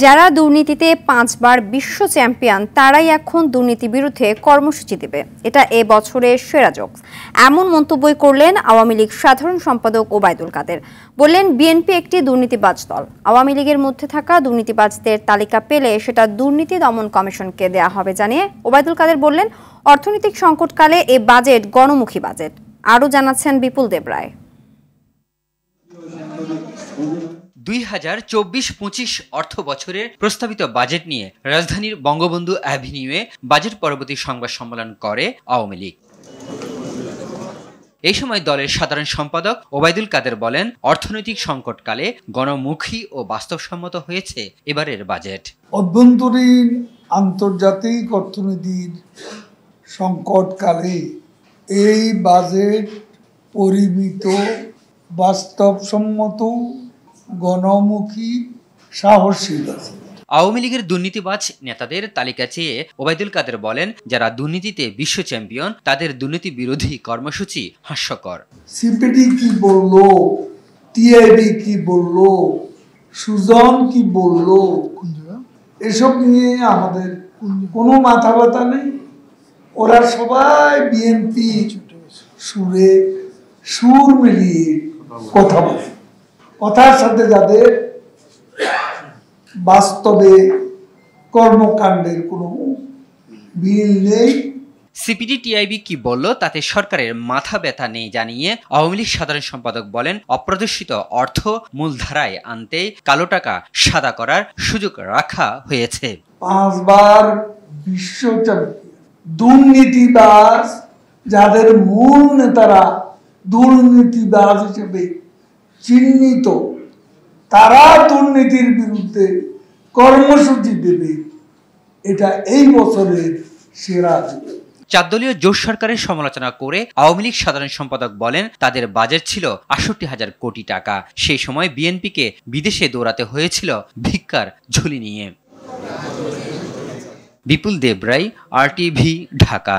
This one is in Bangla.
যারা দুর্নীতিতে পাঁচবার বিশ্ব চ্যাম্পিয়ন তারাই এখন দুর্নীতি বিরুদ্ধে কর্মসূচি দেবে এটা এ বছরের সেরা জোকস এমন মন্তব্যই করলেন আওয়ামী লীগ সাধারণ সম্পাদক ওবায়দুল কাদের বললেন বিএনপি একটি দুর্নীতিবাজ দল আওয়ামী লীগের মধ্যে থাকা দুর্নীতিবাজদের তালিকা পেলে সেটা দুর্নীতি দমন কমিশনকে দেয়া হবে জানিয়ে ওবায়দুল কাদের বললেন অর্থনৈতিক সংকটকালে এ বাজেট গণমুখী বাজেট আরও জানাচ্ছেন বিপুল দেব রায় দুই হাজার চব্বিশ পঁচিশ অর্থ বছরের প্রস্তাবিত বাজেট নিয়ে রাজধানীর বঙ্গবন্ধু অ্যাভিনিউয়ে বাজেট পরবর্তী সংবাদ সম্মেলন করে আওয়ামী লীগ এই সময় দলের সাধারণ সম্পাদক ওবায়দুল কাদের বলেন অর্থনৈতিক সংকটকালে গণমুখী ও বাস্তবসম্মত হয়েছে এবারের বাজেট অভ্যন্তরীণ আন্তর্জাতিক অর্থনীতির সংকটকালে এই বাজেট পরিমিত বাস্তবসম্মত গণমুখী সাহসী আওয়ামী লীগের দুর্নীতিবাজ নেতাদের তালিকা চেয়ে ওবায়দুল কাদের বলেন যারা দুর্নীতিতে বিশ্ব চ্যাম্পিয়ন তাদের দুর্নীতি বিরোধী কর্মসূচি হাস্যকর সিপিডি কি বলল টিআইডি কি বলল সুজন কি বলল এসব নিয়ে আমাদের কোনো মাথা ব্যথা নেই ওরা সবাই বিএনপি সুরে সুর মিলিয়ে কথা বলে কথার সাথে যাদের বাস্তবে কর্মকাণ্ডের কোনো বিল নেই সিপিডি টিআইবি কি বলল তাতে সরকারের মাথা ব্যথা নেই জানিয়ে আওয়ামী লীগ সাধারণ সম্পাদক বলেন অপ্রদর্শিত অর্থ মূলধারায় আনতে কালো টাকা সাদা করার সুযোগ রাখা হয়েছে পাঁচবার বিশ্ব দুর্নীতিবাজ যাদের মূল নেতারা দুর্নীতিবাজ হিসেবে চিহ্নিত তারা দুর্নীতির বিরুদ্ধে কর্মসূচি দেবে এটা এই বছরের সেরা চারদলীয় জোট সরকারের সমালোচনা করে আওয়ামী লীগ সাধারণ সম্পাদক বলেন তাদের বাজেট ছিল আষট্টি হাজার কোটি টাকা সেই সময় বিএনপিকে বিদেশে দৌড়াতে হয়েছিল ভিক্ষার ঝুলি নিয়ে বিপুল দেবরাই আরটিভি ঢাকা